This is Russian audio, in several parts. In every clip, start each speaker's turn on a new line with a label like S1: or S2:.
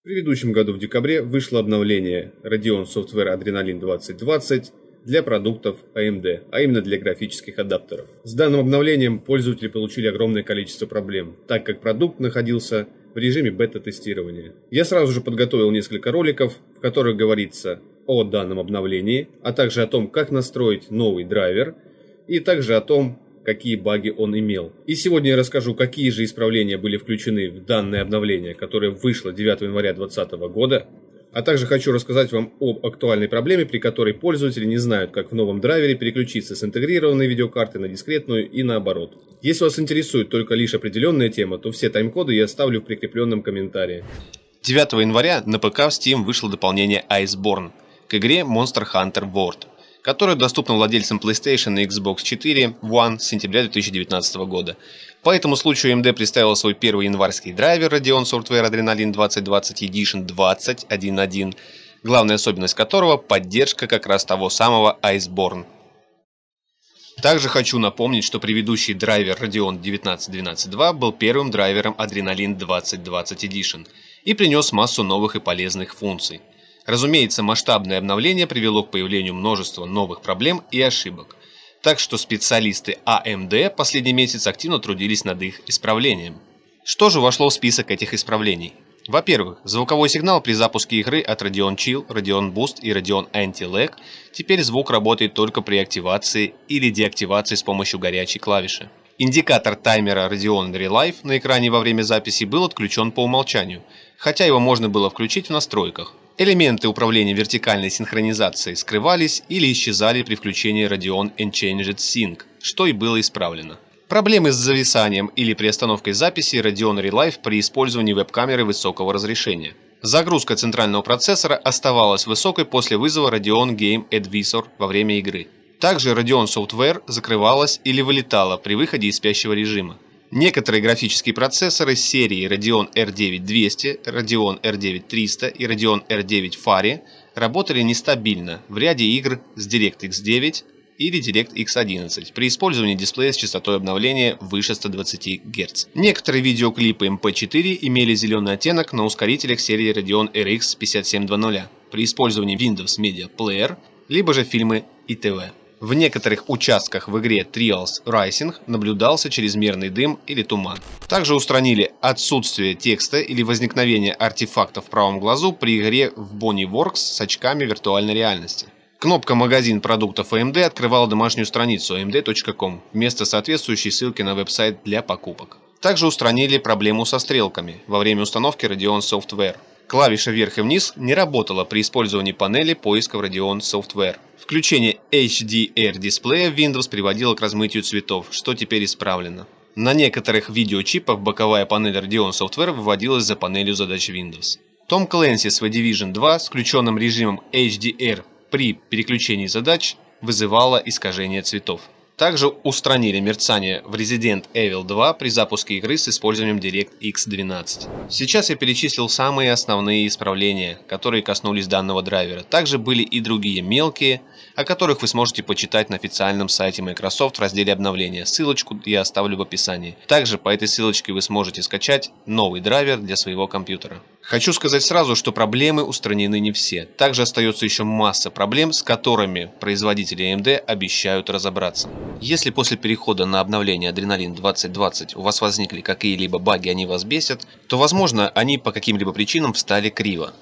S1: В предыдущем году в декабре вышло обновление Radeon Software Adrenaline 2020 для продуктов AMD, а именно для графических адаптеров. С данным обновлением пользователи получили огромное количество проблем, так как продукт находился в режиме бета-тестирования. Я сразу же подготовил несколько роликов, в которых говорится о данном обновлении, а также о том, как настроить новый драйвер, и также о том, какие баги он имел. И сегодня я расскажу, какие же исправления были включены в данное обновление, которое вышло 9 января 2020 года, а также хочу рассказать вам об актуальной проблеме, при которой пользователи не знают, как в новом драйвере переключиться с интегрированной видеокарты на дискретную и наоборот. Если вас интересует только лишь определенная тема, то все тайм-коды я оставлю в прикрепленном комментарии. 9 января на ПК в Steam вышло дополнение Iceborne к игре Monster Hunter World которая доступна владельцам PlayStation и Xbox 4 One с сентября 2019 года. По этому случаю AMD представила свой первый январский драйвер Radeon Software Adrenaline 2020 Edition 20.1.1, главная особенность которого – поддержка как раз того самого Iceborne. Также хочу напомнить, что предыдущий драйвер Radeon 1912.2 был первым драйвером Adrenaline 2020 Edition и принес массу новых и полезных функций. Разумеется, масштабное обновление привело к появлению множества новых проблем и ошибок, так что специалисты AMD а последний месяц активно трудились над их исправлением. Что же вошло в список этих исправлений? Во-первых, звуковой сигнал при запуске игры от Radeon Chill, Radeon Boost и Radeon Anti-Lag теперь звук работает только при активации или деактивации с помощью горячей клавиши. Индикатор таймера Radeon Relive на экране во время записи был отключен по умолчанию, хотя его можно было включить в настройках. Элементы управления вертикальной синхронизацией скрывались или исчезали при включении Radeon Unchanged Sync, что и было исправлено. Проблемы с зависанием или приостановкой записи Radeon Relive при использовании веб-камеры высокого разрешения. Загрузка центрального процессора оставалась высокой после вызова Radeon Game Advisor во время игры. Также Radeon Software закрывалась или вылетала при выходе из спящего режима. Некоторые графические процессоры серии Radeon R9-200, Radeon R9-300 и Radeon R9 Fari работали нестабильно в ряде игр с DirectX 9 или DirectX 11 при использовании дисплея с частотой обновления выше 120 Гц. Некоторые видеоклипы MP4 эм имели зеленый оттенок на ускорителях серии Radeon RX 5700 при использовании Windows Media Player, либо же фильмы и ТВ. В некоторых участках в игре Trials Rising наблюдался чрезмерный дым или туман. Также устранили отсутствие текста или возникновение артефактов в правом глазу при игре в Bonnie Works с очками виртуальной реальности. Кнопка «Магазин продуктов AMD» открывала домашнюю страницу amd.com вместо соответствующей ссылки на веб-сайт для покупок. Также устранили проблему со стрелками во время установки Radeon Software – Клавиша вверх и вниз не работала при использовании панели поиска в Radeon Software. Включение HDR-дисплея в Windows приводило к размытию цветов, что теперь исправлено. На некоторых видеочипах боковая панель Radeon Software выводилась за панелью задач Windows. Том Кленси с The Division 2 с включенным режимом HDR при переключении задач вызывала искажение цветов. Также устранили мерцание в Resident Evil 2 при запуске игры с использованием DirectX 12. Сейчас я перечислил самые основные исправления, которые коснулись данного драйвера. Также были и другие мелкие, о которых вы сможете почитать на официальном сайте Microsoft в разделе обновления. Ссылочку я оставлю в описании. Также по этой ссылочке вы сможете скачать новый драйвер для своего компьютера. Хочу сказать сразу, что проблемы устранены не все. Также остается еще масса проблем, с которыми производители AMD обещают разобраться. Если после перехода на обновление Adrenaline 2020 у вас возникли какие-либо баги, они вас бесят, то, возможно, они по каким-либо причинам встали криво.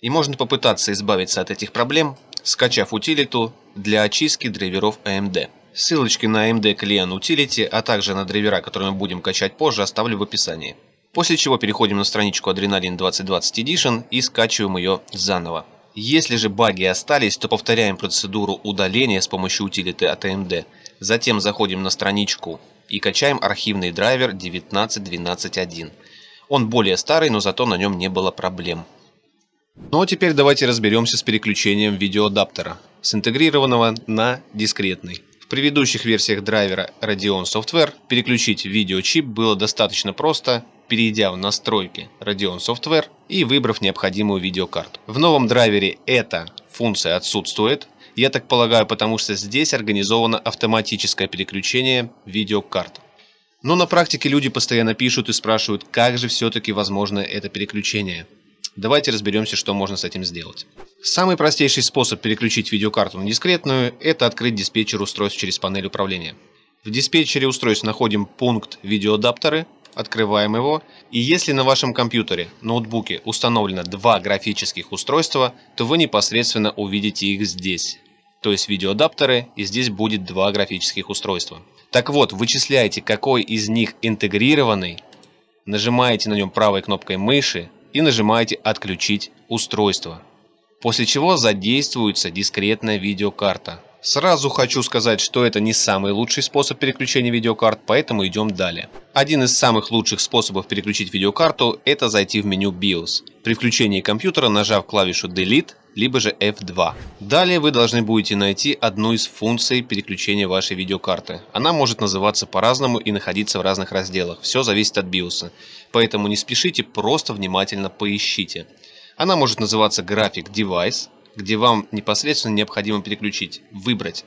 S1: И можно попытаться избавиться от этих проблем, скачав утилиту для очистки драйверов AMD. Ссылочки на AMD клиент Utility, а также на драйвера, которые мы будем качать позже, оставлю в описании. После чего переходим на страничку Adrenaline 2020 Edition и скачиваем ее заново. Если же баги остались, то повторяем процедуру удаления с помощью утилиты ATMD. Затем заходим на страничку и качаем архивный драйвер 19.12.1. Он более старый, но зато на нем не было проблем. Ну а теперь давайте разберемся с переключением видеоадаптера, с интегрированного на дискретный. В предыдущих версиях драйвера Radeon Software переключить видеочип было достаточно просто перейдя в настройки Radeon Software и выбрав необходимую видеокарту. В новом драйвере эта функция отсутствует, я так полагаю, потому что здесь организовано автоматическое переключение видеокарт. Но на практике люди постоянно пишут и спрашивают, как же все-таки возможно это переключение. Давайте разберемся, что можно с этим сделать. Самый простейший способ переключить видеокарту на дискретную – это открыть диспетчер устройств через панель управления. В диспетчере устройств находим пункт «Видеоадаптеры», открываем его, и если на вашем компьютере, ноутбуке установлено два графических устройства, то вы непосредственно увидите их здесь, то есть видеоадаптеры, и здесь будет два графических устройства. Так вот, вычисляете, какой из них интегрированный, нажимаете на нем правой кнопкой мыши и нажимаете «Отключить устройство», после чего задействуется дискретная видеокарта. Сразу хочу сказать, что это не самый лучший способ переключения видеокарт, поэтому идем далее. Один из самых лучших способов переключить видеокарту – это зайти в меню BIOS. При включении компьютера, нажав клавишу Delete, либо же F2. Далее вы должны будете найти одну из функций переключения вашей видеокарты. Она может называться по-разному и находиться в разных разделах, все зависит от BIOS. Поэтому не спешите, просто внимательно поищите. Она может называться Graphic Device, где вам непосредственно необходимо переключить, выбрать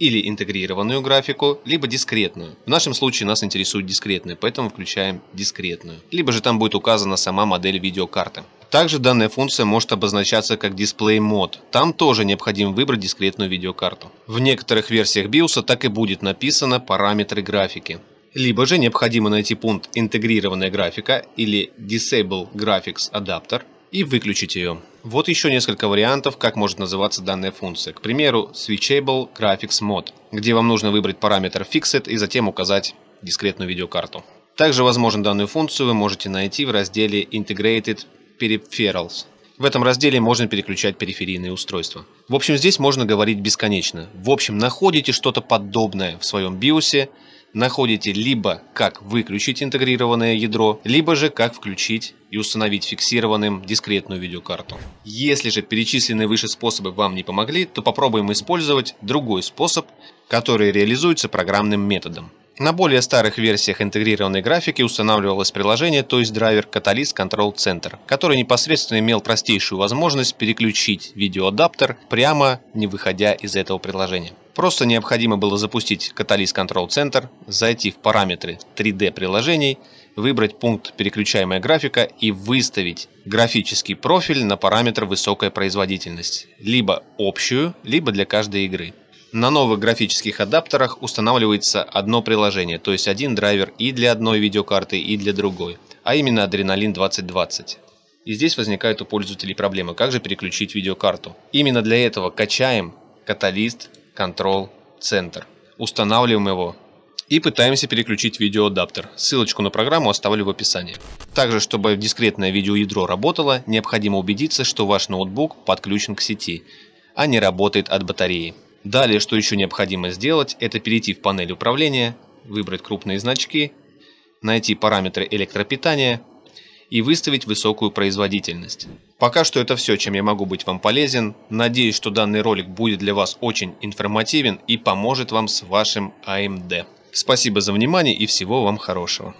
S1: или интегрированную графику, либо дискретную. В нашем случае нас интересует дискретная, поэтому включаем дискретную. Либо же там будет указана сама модель видеокарты. Также данная функция может обозначаться как Display Mode. Там тоже необходимо выбрать дискретную видеокарту. В некоторых версиях BIOS так и будет написано параметры графики. Либо же необходимо найти пункт «Интегрированная графика» или «Disable Graphics Adapter», и выключить ее. Вот еще несколько вариантов, как может называться данная функция. К примеру, Switchable Graphics Mode, где вам нужно выбрать параметр Fixed и затем указать дискретную видеокарту. Также, возможно, данную функцию вы можете найти в разделе Integrated Peripherals. В этом разделе можно переключать периферийные устройства. В общем, здесь можно говорить бесконечно. В общем, находите что-то подобное в своем биосе, находите либо как выключить интегрированное ядро, либо же как включить и установить фиксированным дискретную видеокарту. Если же перечисленные выше способы вам не помогли, то попробуем использовать другой способ, который реализуется программным методом. На более старых версиях интегрированной графики устанавливалось приложение, то есть драйвер Catalyst Control Center, который непосредственно имел простейшую возможность переключить видеоадаптер прямо не выходя из этого приложения. Просто необходимо было запустить Catalyst Control Center, зайти в параметры 3D приложений, выбрать пункт «Переключаемая графика» и выставить графический профиль на параметр «Высокая производительность» либо общую, либо для каждой игры. На новых графических адаптерах устанавливается одно приложение, то есть один драйвер и для одной видеокарты, и для другой, а именно Adrenaline 2020. И здесь возникают у пользователей проблемы, как же переключить видеокарту. Именно для этого качаем каталист Control Center, устанавливаем его и пытаемся переключить видеоадаптер. Ссылочку на программу оставлю в описании. Также, чтобы дискретное видеоядро работало, необходимо убедиться, что ваш ноутбук подключен к сети, а не работает от батареи. Далее, что еще необходимо сделать, это перейти в панель управления, выбрать крупные значки, найти параметры электропитания и выставить высокую производительность. Пока что это все, чем я могу быть вам полезен. Надеюсь, что данный ролик будет для вас очень информативен и поможет вам с вашим AMD. А Спасибо за внимание и всего вам хорошего.